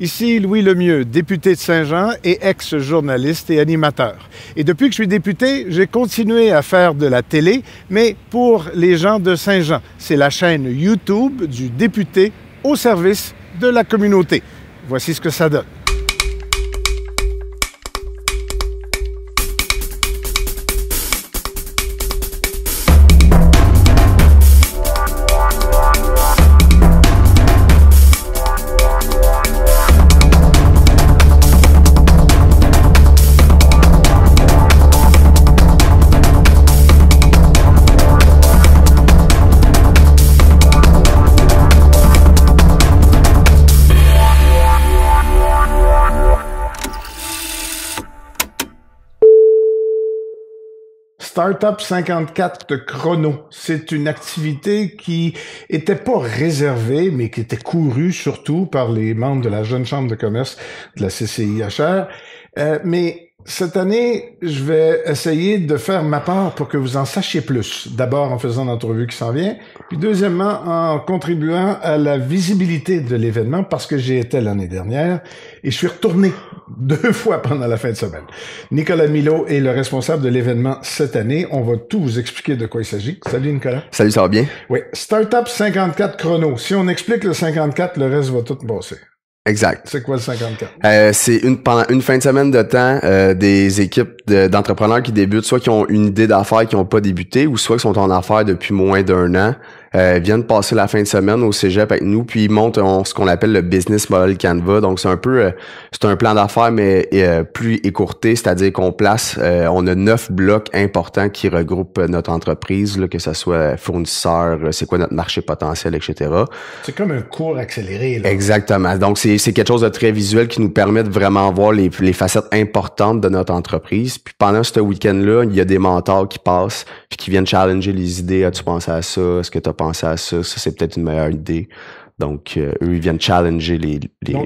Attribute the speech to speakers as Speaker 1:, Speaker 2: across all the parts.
Speaker 1: Ici Louis Lemieux, député de Saint-Jean et ex-journaliste et animateur. Et depuis que je suis député, j'ai continué à faire de la télé, mais pour les gens de Saint-Jean. C'est la chaîne YouTube du député au service de la communauté. Voici ce que ça donne. Startup 54 de Chrono. C'est une activité qui était pas réservée, mais qui était courue surtout par les membres de la jeune chambre de commerce de la CCIHR. Euh, mais cette année, je vais essayer de faire ma part pour que vous en sachiez plus. D'abord en faisant l'entrevue qui s'en vient, puis deuxièmement en contribuant à la visibilité de l'événement parce que j'y étais l'année dernière et je suis retourné deux fois pendant la fin de semaine. Nicolas Milo est le responsable de l'événement cette année. On va tout vous expliquer de quoi il s'agit. Salut Nicolas. Salut, ça va bien? Oui. Startup 54 chrono. Si on explique le 54, le reste va tout bosser. Exact. C'est quoi le 54?
Speaker 2: Euh, c'est une pendant une fin de semaine de temps, euh, des équipes d'entrepreneurs qui débutent, soit qui ont une idée d'affaires qui n'ont pas débuté, ou soit qui sont en affaires depuis moins d'un an, euh, viennent passer la fin de semaine au cégep avec nous, puis ils montent euh, ce qu'on appelle le business model Canva. Donc, c'est un peu, euh, c'est un plan d'affaires, mais euh, plus écourté, c'est-à-dire qu'on place, on a neuf blocs importants qui regroupent notre entreprise, que ce soit fournisseur, c'est quoi notre marché potentiel, etc.
Speaker 1: C'est comme un cours accéléré.
Speaker 2: Exactement. Donc, c'est quelque chose de très visuel qui nous permet de vraiment voir les, facettes importantes de notre entreprise. Puis pendant ce week-end-là, il y a des mentors qui passent, puis qui viennent challenger les idées. As-tu pensé à ça? Est-ce que tu as à ça. Ça, c'est peut-être une meilleure idée. Donc, euh, eux, ils viennent challenger les.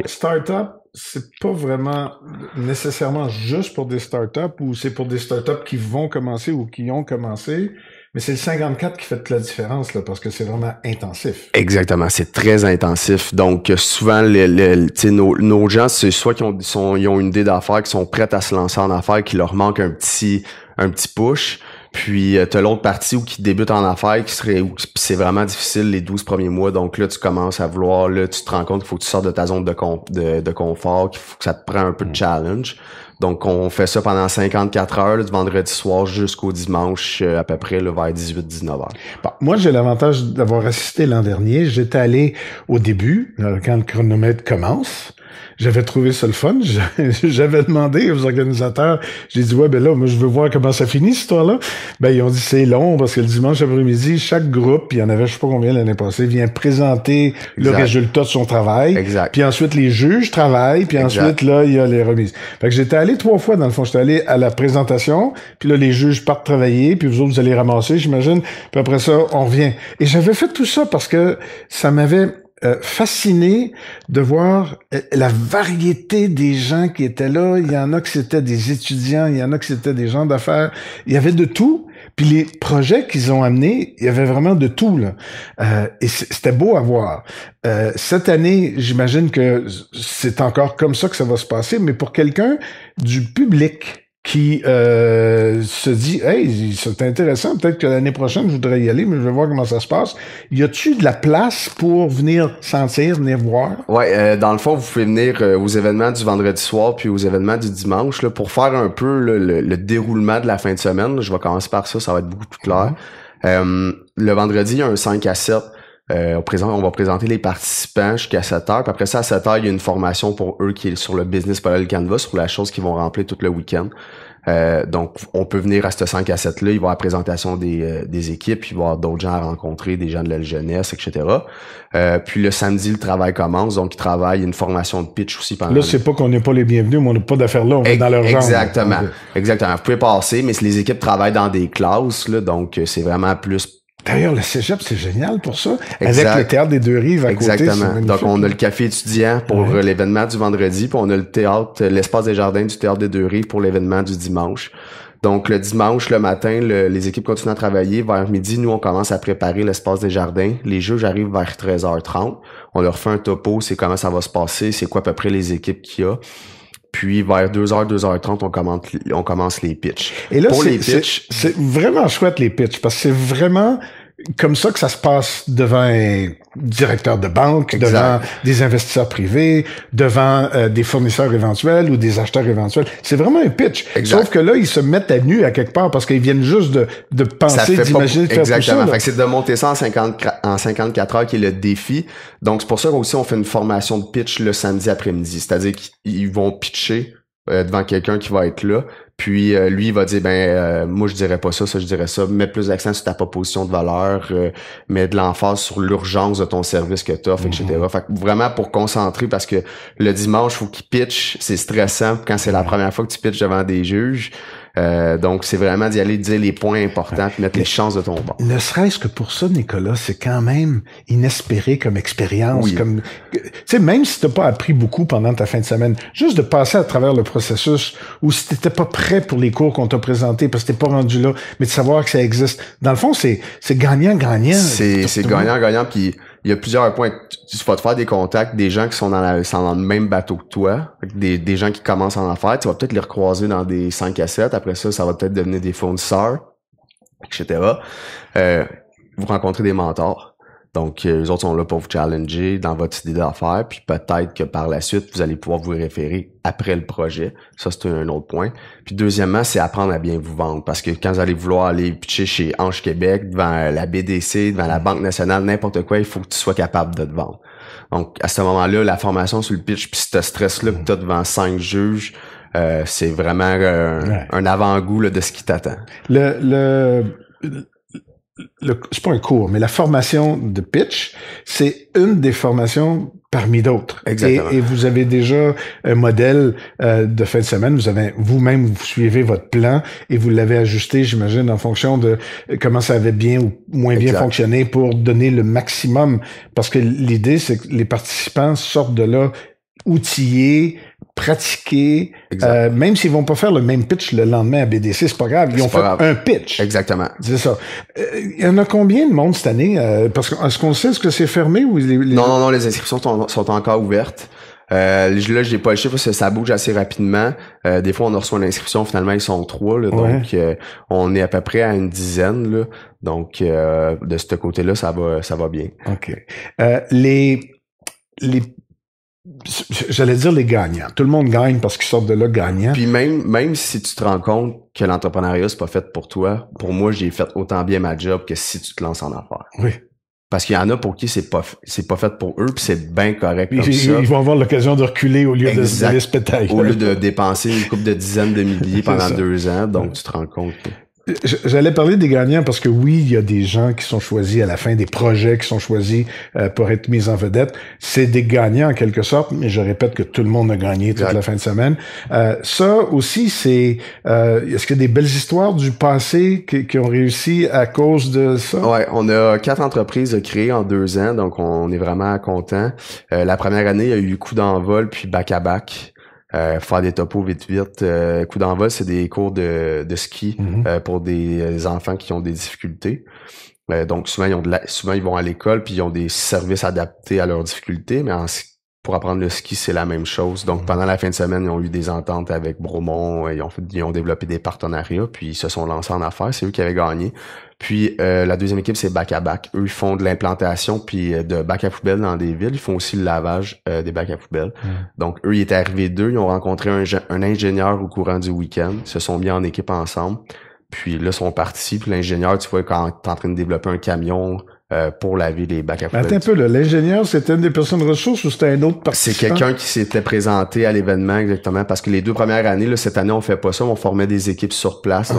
Speaker 1: start-up, c'est pas vraiment nécessairement juste pour des start-up ou c'est pour des start-up qui vont commencer ou qui ont commencé. Mais c'est le 54 qui fait toute la différence, là, parce que c'est vraiment intensif.
Speaker 2: Exactement, c'est très intensif. Donc, euh, souvent, nos, gens, c'est soit qu'ils ont, ils ont une idée d'affaires, qu'ils sont prêts à se lancer en affaires, qui leur manque un petit, un petit push, puis, euh, tu as l'autre partie où qui débute en affaires, qui serait c'est vraiment difficile les 12 premiers mois. Donc là, tu commences à vouloir, là, tu te rends compte qu'il faut que tu sortes de ta zone de, de, confort, qu'il faut que ça te prenne un peu de mm. challenge. Donc, on fait ça pendant 54 heures, du vendredi soir jusqu'au dimanche, euh, à peu près, le vers 18-19 heures.
Speaker 1: moi, j'ai l'avantage d'avoir assisté l'an dernier. J'étais allé au début, euh, quand le chronomètre commence j'avais trouvé ça le fun. J'avais demandé aux organisateurs, j'ai dit, ouais, ben là, moi, je veux voir comment ça finit, cette histoire-là. Ben, ils ont dit, c'est long, parce que le dimanche après-midi, chaque groupe, il y en avait, je sais pas combien l'année passée, vient présenter le résultat de son travail. Exact. Puis ensuite, les juges travaillent, puis ensuite, là, il y a les remises. Fait que j'étais allé trois fois, dans le fond. J'étais allé à la présentation, puis là, les juges partent travailler, puis vous autres, vous allez ramasser, j'imagine. Puis après ça, on revient. Et j'avais fait tout ça parce que ça m'avait euh, fasciné de voir euh, la variété des gens qui étaient là. Il y en a que c'était des étudiants, il y en a que c'était des gens d'affaires. Il y avait de tout. Puis les projets qu'ils ont amenés, il y avait vraiment de tout. Là. Euh, et c'était beau à voir. cette année, j'imagine que c'est encore comme ça que ça va se passer, mais pour quelqu'un du public qui euh, se dit Hey, c'est intéressant, peut-être que l'année prochaine, je voudrais y aller, mais je vais voir comment ça se passe. Y a-tu de la place pour venir sentir, venir voir?
Speaker 2: Oui, euh, dans le fond, vous pouvez venir euh, aux événements du vendredi soir puis aux événements du dimanche là, pour faire un peu le, déroulement de la fin de semaine. Je vais commencer par ça, ça va être beaucoup plus clair. Mm-hmm. le vendredi, il y a un 5 à 7 euh, on, on va présenter les participants jusqu'à 7 heures. Puis après ça, à 7 heures, il y a une formation pour eux qui est sur le business le Canvas, pour la chose qu'ils vont remplir tout le week-end. Euh, donc, on peut venir à ce 5 à 7-là, il vont avoir la présentation des, euh, des équipes, puis voir avoir d'autres gens à rencontrer, des gens de la jeunesse, etc. puis le samedi, le travail commence, donc ils travaillent une formation de pitch aussi pendant... Là, c'est
Speaker 1: pas qu'on n'est pas les bienvenus, mais on n'a pas d'affaires là, on est dans leur genre. Exactement,
Speaker 2: exactement. Vous pouvez passer, mais les équipes travaillent dans des classes, là, donc c'est vraiment plus
Speaker 1: D'ailleurs, le cégep, c'est génial pour ça. Avec le théâtre des deux rives à Exactement. côté. Exactement.
Speaker 2: Donc, on a le café étudiant pour l'événement du vendredi, puis on a le théâtre, l'espace des jardins du théâtre des deux rives pour l'événement du dimanche. Donc, le dimanche, le matin, les équipes continuent à travailler. Vers midi, nous, on commence à préparer l'espace des jardins. Les juges arrivent vers 13h30. On leur fait un topo, c'est comment ça va se passer, c'est quoi à peu près les équipes qu'il y a. Puis vers 2h, 2h30, on commence, on commence les pitchs. Et là,
Speaker 1: C'est vraiment chouette, les pitchs, parce que c'est vraiment comme ça que ça se passe devant un directeur de banque, devant des investisseurs privés, devant euh, des fournisseurs éventuels ou des acheteurs éventuels. C'est vraiment un pitch. Sauf que là, ils se mettent à nu à quelque part parce qu'ils viennent juste de, de penser, d'imaginer de faire Tout ça,
Speaker 2: c'est de monter ça en, en 54 heures qui est le défi. Donc, c'est pour ça aussi on fait une formation de pitch le samedi après-midi. C'est-à-dire qu'ils vont pitcher euh, devant quelqu'un qui va être là. Puis euh, lui, il va dire ben euh, moi je dirais pas ça, ça je dirais ça. mets plus d'accent sur ta proposition de valeur, mets de l'emphase sur l'urgence de ton service que tu offres, etc. Fait que vraiment pour concentrer parce que le dimanche, faut qu'il pitch, c'est stressant quand c'est la première fois que tu pitches devant des juges. Euh, donc, c'est vraiment d'y aller dire les points importants mettre les chances de ton
Speaker 1: Ne serait-ce que pour ça, Nicolas, c'est quand même inespéré comme expérience. comme euh, Tu sais, même si t'as pas appris beaucoup pendant ta fin de semaine, juste de passer à travers le processus ou si t'étais pas prêt pour les cours qu'on t'a présentés parce que t'es pas rendu là, mais de savoir que ça existe. Dans le fond, c'est gagnant-gagnant. C'est
Speaker 2: gagnant-gagnant. Puis il y a plusieurs points. Tu, vas te faire des contacts, des gens qui sont dans, le même bateau que toi, des, gens qui commencent en affaires. Tu vas peut-être les recroiser dans des 5 à 7. Après ça, ça va peut-être devenir des fournisseurs, etc. Euh, vous rencontrez des mentors donc, les euh, autres sont là pour vous challenger dans votre idée d'affaires, puis peut-être que par la suite, vous allez pouvoir vous référer après le projet. Ça, c'est un autre point. Puis deuxièmement, c'est apprendre à bien vous vendre. Parce que quand vous allez vouloir aller pitcher chez Ange Québec, devant la BDC, devant la Banque nationale, n'importe quoi, il faut que tu sois capable de te vendre. Donc, à ce moment-là, la formation sur le pitch, puis ce stress-là que tu as devant cinq juges, euh, c'est vraiment euh, un avant-goût de ce qui t'attend.
Speaker 1: Le, le, le, c'est pas un cours, mais la formation de pitch, c'est une des formations parmi d'autres. Et, vous avez déjà un modèle euh, de fin de semaine. Vous avez vous-même, vous suivez votre plan et vous l'avez ajusté, j'imagine, en fonction de comment ça avait bien ou moins bien fonctionné pour donner le maximum. Parce que l'idée, c'est que les participants sortent de là outillés, pratiquer. Euh, même s'ils vont pas faire le même pitch le lendemain à BDC, c'est pas grave. Ils ont fait un
Speaker 2: pitch. Exactement.
Speaker 1: C'est ça. Il euh, y en a combien de monde cette année? Euh,
Speaker 2: parce est-ce qu'on sait, ce que c'est fermé ou les, Non, non, non, les inscriptions sont, encore ouvertes. Euh, là, j'ai pas le chiffre, parce que ça bouge assez rapidement. des fois, on reçoit l'inscription, finalement, ils sont trois. Donc, on est à peu près à une dizaine. donc, de ce côté-là, ça va, ça va bien. OK. les, les j'allais dire les gagnants. Tout le monde gagne parce qu'ils sortent de là gagnants. Puis même, même si tu te rends compte que l'entrepreneuriat, c'est pas fait pour toi, pour moi, j'ai fait autant bien ma job que si tu te lances en affaires. Oui. Parce qu'il y en a pour qui c'est pas c'est pas fait pour eux, puis c'est bien correct comme ils,
Speaker 1: vont avoir l'occasion de reculer au lieu de se
Speaker 2: Au lieu de dépenser une coupe de dizaines de milliers pendant deux ans, donc tu te rends compte. que...
Speaker 1: J'allais parler des gagnants parce que oui, il y a des gens qui sont choisis à la fin, des projets qui sont choisis euh, pour être mis en vedette. C'est des gagnants en quelque sorte, mais je répète que tout le monde a gagné toute la fin de semaine. Euh, ça aussi, c'est euh, est-ce qu'il y a des belles
Speaker 2: histoires du passé qui, qui ont réussi à cause de ça Ouais, on a quatre entreprises créées en deux ans, donc on est vraiment content. la première année, il y a eu coup d'envol puis bac à bac. Euh, faire des topos vite vite. Euh, coup d'envol, c'est des cours de, de ski mhm. euh, pour des enfants qui ont des difficultés. donc souvent ils souvent ils vont à l'école puis ils ont des services adaptés à leurs difficultés, mais en ski pour apprendre le ski, c'est la même chose. Donc, pendant la fin de semaine, ils ont eu des ententes avec Bromont, euh, ils ont, ont développé des partenariats, puis ils se sont lancés en affaires. C'est eux qui avaient gagné. Puis euh, la deuxième équipe, c'est bac à bac. Eux, ils font de l'implantation puis euh, de bac à poubelle dans des villes. Ils font aussi le lavage des bacs à poubelle. Mmh. Donc, eux, ils étaient arrivés deux. Ils ont rencontré un, ingénieur au courant du week-end. se sont mis en équipe ensemble. Puis là, ils sont partis. Puis l'ingénieur, tu vois, quand es en train de développer un camion, euh, pour vie, les bacs à Attends un peu,
Speaker 1: l'ingénieur, c'était une des personnes ressources ou c'était un autre participant? C'est quelqu'un
Speaker 2: qui s'était présenté à l'événement exactement parce que les deux premières années, là, cette année, on fait pas ça, on formait des équipes sur place.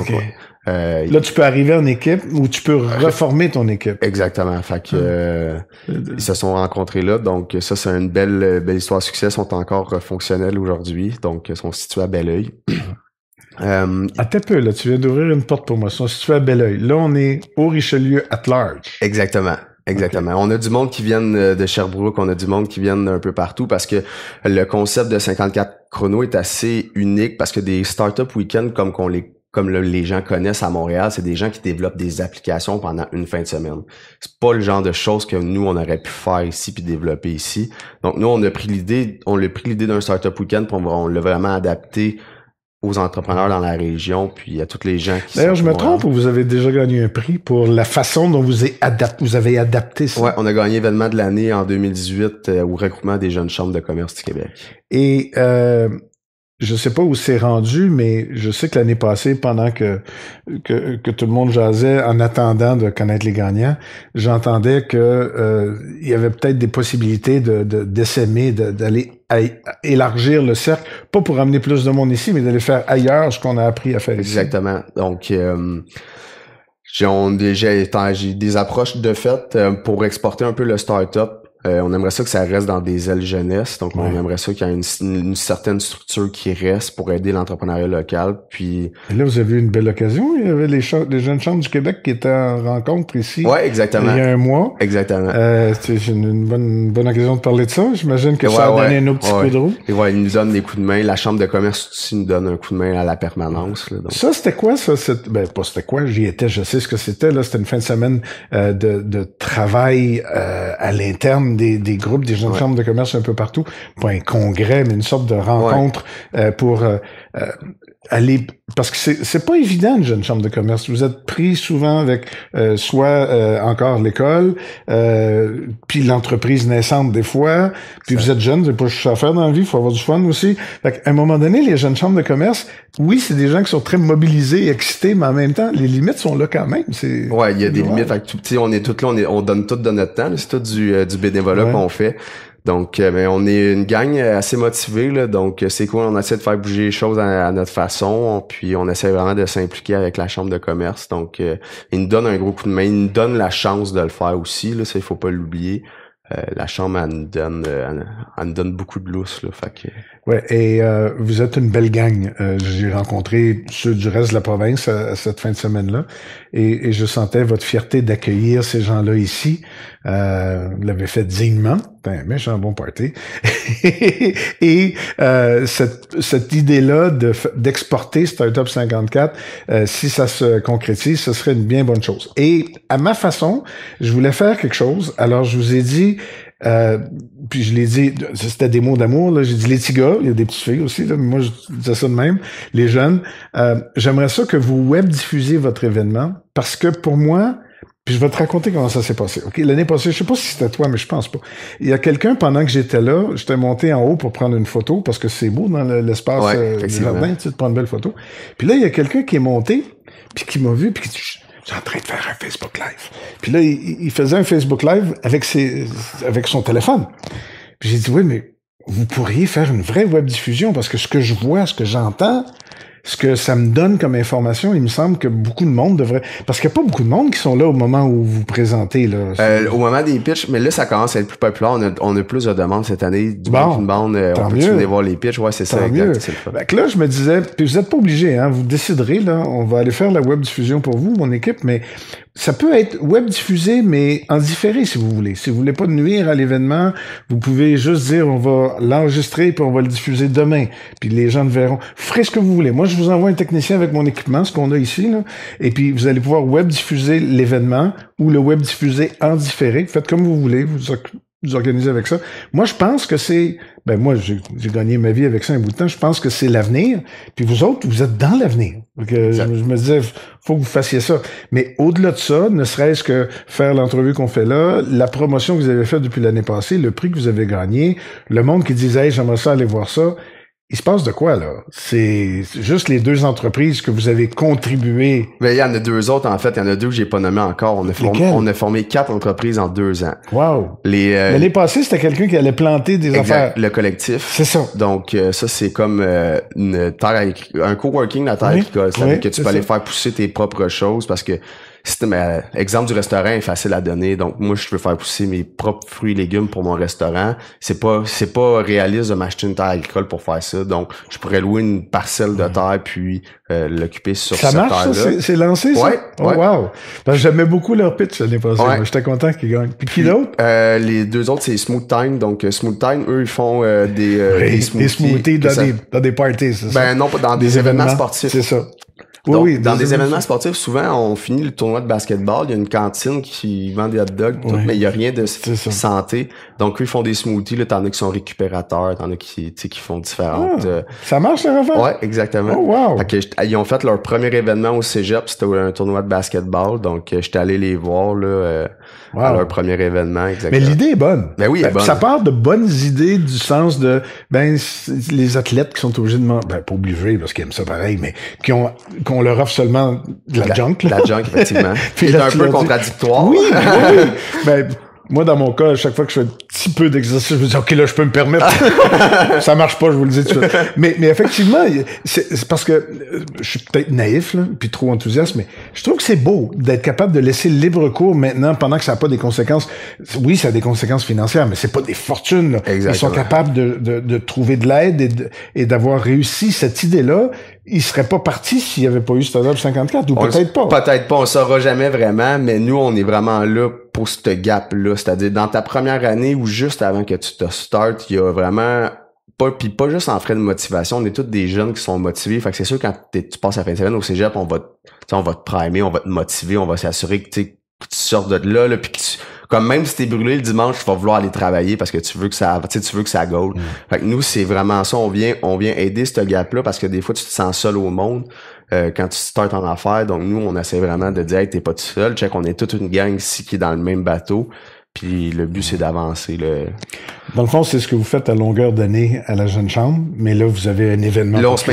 Speaker 2: Euh, là, tu peux arriver en équipe ou tu peux reformer ton équipe. Exactement. Fait ah. euh, ils se sont rencontrés là. Donc, ça, c'est une belle, belle histoire de succès. Ils sont encore fonctionnels aujourd'hui. Donc, ils sont situés à Belleuil. Ah. Euh, Attends peu, là, tu viens d'ouvrir une porte pour moi. Si tu fais à Là, on est au Richelieu at large. Exactement. Exactement. On a du monde qui vient euh, de Sherbrooke, on a du monde qui vient d'un peu partout parce que le concept de 54 chrono est assez unique parce que des startup week-ends comme qu'on les comme les gens connaissent à Montréal, c'est des gens qui développent des applications pendant une fin de semaine. C'est pas le genre de choses que nous on aurait pu faire ici puis développer ici. Donc nous on a pris l'idée, on l'a pris l'idée d'un startup week-end pour on l'a vraiment adapté aux entrepreneurs dans la région, puis à toutes les gens qui
Speaker 1: D'ailleurs, je me trompe, vous avez déjà gagné un prix pour la façon dont vous, vous avez adapté
Speaker 2: ça. Oui, on a gagné événement de l'année en 2018 euh, au recrutement des jeunes chambres de commerce du Québec.
Speaker 1: Et euh, je sais pas où c'est rendu, mais je sais que l'année passée, pendant que, que, tout le monde jasait en attendant de connaître les gagnants, j'entendais que euh, il y avait peut-être des possibilités de, d'essaimer, de, d'aller
Speaker 2: élargir le cercle, pas pour amener plus de monde ici, mais d'aller faire ailleurs ce qu'on a appris à faire Exactement. Ici. Donc euh, j'ai, des approches de fait euh, pour exporter un peu le start-up euh, on aimerait ça que ça reste dans des ailes jeunesse, donc on aimerait ça qu'il y ait une, certaine structure qui reste pour aider l'entrepreneuriat local. Puis là, vous avez eu une belle
Speaker 1: occasion. Il y avait les, jeunes chambres du Québec qui étaient en rencontre ici. Ouais, exactement. Il y a
Speaker 2: un mois. Exactement.
Speaker 1: Euh, c'est une, bonne, occasion de parler de ça. J'imagine que ça a donné un petits petit de roue.
Speaker 2: ils nous donnent des coups de main. La chambre de commerce aussi nous donne un coup de main à la permanence. Ça,
Speaker 1: c'était quoi ça Ben pas c'était quoi. J'y étais. Je sais ce que c'était. Là, c'était une fin de semaine euh, de, de, travail euh, à l'interne des, groupes, des jeunes de commerce un peu partout, pas un congrès, mais une sorte de rencontre euh, pour euh, euh, aller parce que c'est pas évident une jeune chambre de commerce. Vous êtes pris souvent avec euh, soit euh, encore l'école, euh, puis l'entreprise naissante des fois, puis vous êtes jeune, vous n'avez pas juste à faire dans la vie, faut avoir du fun aussi. Fait à un moment donné, les jeunes chambres de commerce, oui, c'est des gens qui sont très mobilisés, excités, mais en même temps, les limites sont là quand même. C'est
Speaker 2: ouais, il y a des limites. Fait on est tous là, on, est, on donne tout de notre temps. C'est tout du, du bénévolat qu'on fait. Donc, euh, ben, on est une gang euh, assez motivée, donc euh, c'est quoi On essaie de faire bouger les choses à, notre façon, puis on essaie vraiment de s'impliquer avec la chambre de commerce. Donc, euh, ils nous donnent un gros coup de main, ils nous donnent la chance de le faire aussi. Là, ça, il faut pas l'oublier. la chambre, elle nous donne, elle, nous donne beaucoup de lousse. Là,
Speaker 1: Ouais, et vous êtes une belle gang. J'ai rencontré ceux du reste de la province cette fin de semaine-là, et, je sentais votre fierté d'accueillir ces gens-là ici. vous l'avez fait dignement, un bon party. et euh, cette, idée-là d'exporter Startup 54, euh, si ça se concrétise, ce serait une bien bonne chose. Et à ma façon, je voulais faire quelque chose. Alors, je vous ai dit, euh, puis je l'ai dit, c'était des mots d'amour, Là, j'ai dit les petits gars, il y a des petites filles aussi, mais moi je disais ça de même, les jeunes, j'aimerais ça que vous web diffusiez votre événement, parce que pour moi, puis je vais te raconter comment ça s'est passé. Ok, L'année passée, je sais pas si c'était toi, mais je pense pas. Il y a quelqu'un, pendant que j'étais là, j'étais monté en haut pour prendre une photo, parce que c'est beau dans l'espace euh, tu sais, de prendre une belle photo. Puis là, il y a quelqu'un qui est monté, puis qui m'a vu, puis qui dit, je en train de faire un Facebook Live. Puis là, il, faisait un Facebook Live avec, ses, avec son téléphone. Puis j'ai dit, oui, mais vous pourriez faire une vraie web diffusion, parce que ce que je vois, ce que j'entends, ce que ça me donne comme information, il me semble que beaucoup de monde devrait. Parce qu'il n'y a pas beaucoup de monde qui sont là au moment où vous présentez. Là. Euh,
Speaker 2: au moment des pitches mais là, ça commence à être plus populaire. On a, on a plus de demandes cette année. Du bon, monde euh, on peut venir voir les pitches Ouais, c'est ça, ben,
Speaker 1: là, je me disais, puis vous n'êtes pas obligé, hein, vous déciderez, là, on va aller faire la web diffusion pour vous, mon équipe, mais ça peut être web diffusé, mais en différé, si vous voulez. Si vous voulez pas nuire à l'événement, vous pouvez juste dire on va l'enregistrer puis on va le diffuser demain. Puis les gens le verront. Ferez ce que vous voulez. Moi, je vous envoie un technicien avec mon équipement, ce qu'on a ici, là, et puis vous allez pouvoir web diffuser l'événement ou le web diffuser en différé. Faites comme vous voulez. Vous vous organiser avec ça. Moi, je pense que c'est... Ben moi, j'ai gagné ma vie avec ça un bout de temps. Je pense que c'est l'avenir. Puis vous autres, vous êtes dans l'avenir. Je, je me disais, faut que vous fassiez ça. Mais au-delà de ça, ne serait-ce que faire l'entrevue qu'on fait là, la promotion que vous avez faite depuis l'année passée, le prix que vous avez gagné, le monde qui disait, j'aimerais ça aller voir ça il se passe de quoi, là? C'est juste les deux entreprises que vous avez contribué.
Speaker 2: Mais il y en a deux autres, en fait. Il y en a deux que j'ai pas nommées encore. On a, formé, quatre entreprises en deux ans. Wow! Les, euh,
Speaker 1: c'était quelqu'un qui allait planter
Speaker 2: des exact, affaires. Le collectif. C'est ça. Donc, euh, ça, c'est comme euh, une terre, un coworking, la terre oui, que tu peux aller faire pousser tes propres choses parce que euh, exemple du restaurant est facile à donner. Donc, moi, je veux faire pousser mes propres fruits et légumes pour mon restaurant. C'est pas, c'est pas réaliste de m'acheter une terre agricole pour faire ça. Donc, je pourrais louer une parcelle de terre puis euh, l'occuper sur ça cette marche, terre-là. C'est
Speaker 1: lancé, ça? Ouais, oh, wow. Ben, j'aimais beaucoup leur pitch l'année passée. Ben, j'étais content qu'ils gagnent. Puis
Speaker 2: qui d'autre? Euh, les deux autres, c'est Smooth Time. Donc, euh, Smooth Time, eux, ils font des, des, smoothies. Des smoothies dans, des,
Speaker 1: dans des parties, ça? Ben non, dans des, événements
Speaker 2: sportifs. C'est ça dans des événements sportifs, souvent, on finit le tournoi de basketball, il y a une cantine qui vend des hot dogs, mais il n'y a rien de santé. Donc, eux, ils font des smoothies, là, t'en as qui sont récupérateurs, t'en as qui, qui font différentes... Ah! Euh,
Speaker 1: ça marche, le refait? Ouais,
Speaker 2: exactement. Oh, ils ont fait leur premier événement au cégep, c'était un tournoi de basketball, donc euh, j'étais allé les voir, là, euh, à leur premier événement, Mais l'idée est
Speaker 1: bonne. Ben oui, Ça part de bonnes idées du sens de, ben, les athlètes qui sont obligés de... Ben, pas obligés, parce qu'ils aiment ça pareil, mais qui ont qu'on leur offre seulement de la, junk. La junk, effectivement. Puis c'est un peu contradictoire. Oui, oui. ben, moi, dans mon cas, à chaque fois que je fais petit peu d'exercice. Je me dis, OK, là, je peux me permettre. ça marche pas, je vous le dis. mais, mais effectivement, c'est parce que euh, je suis peut-être naïf, là, puis trop enthousiaste, mais je trouve que c'est beau d'être capable de laisser libre cours maintenant pendant que ça n'a pas des conséquences. Oui, ça a des conséquences financières, mais c'est pas des fortunes. Ils sont capables de, trouver de l'aide et d'avoir réussi cette idée-là il seraient pas partis s'il n'y avait pas eu Startup 54 ou peut-être pas.
Speaker 2: Peut-être pas, on saura jamais vraiment, mais nous on est vraiment là pour ce gap-là. C'est-à-dire dans ta première année ou juste avant que tu te start il y a vraiment pas, puis pas juste en frais de motivation, on est tous des jeunes qui sont motivés. Fait que c'est sûr, quand tu passes la fin de semaine au cégep, on va, on va te primer, on va te motiver, on va s'assurer que tu que tu sortes de là, puis tu, comme même si t'es brûlé le dimanche, tu vas vouloir aller travailler parce que tu veux que ça, tu veux que ça gaule. Mm. Fait que nous, c'est vraiment ça. On vient, on vient aider ce gap-là parce que des fois, tu te sens seul au monde. Euh, quand tu startes en affaires, donc nous, on essaie vraiment de dire, que t'es pas tout seul. Check, on est toute une gang ici qui est dans le même bateau. Puis le but, c'est d'avancer. Le... Dans le
Speaker 1: fond, c'est ce que vous faites à longueur d'année à la Jeune Chambre, mais là, vous avez un événement. Là, on se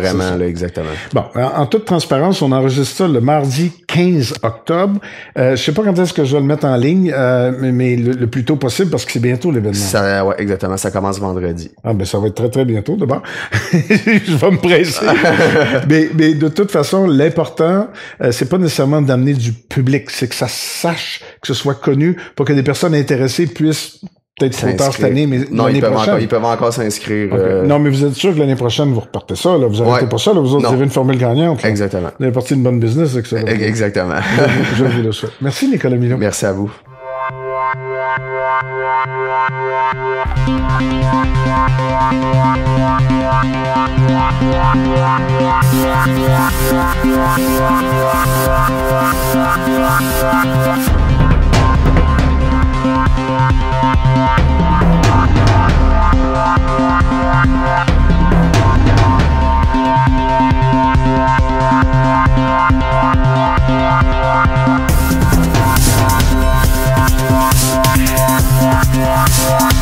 Speaker 1: vraiment, là, exactement. Bon, en, en, toute transparence, on enregistre ça le mardi 15 octobre. Euh, je sais pas quand est-ce que je vais le mettre en ligne, euh, mais, le, plus tôt possible parce que c'est bientôt l'événement.
Speaker 2: Ça, ouais, exactement. Ça commence vendredi. Ah ben ça va être très
Speaker 1: très bientôt d'abord. je vais me presser. mais, mais, de toute façon, l'important, euh, c'est pas nécessairement d'amener du public, c'est que ça sache, que ce soit connu, pour que des personnes intéressées puissent peut-être trop tard cette année, mais non, ils peuvent, encore, ils
Speaker 2: peuvent encore s'inscrire. Euh, non,
Speaker 1: mais vous êtes sûr que l'année prochaine, vous repartez ça, là. Vous arrêtez ouais. pas ça, là. Vous avez une formule gagnante. Exactement. Vous avez parti une bonne business avec ça. Exactement. je, vous le souhaite. Merci, Nicolas Milon. Merci à vous. Yeah.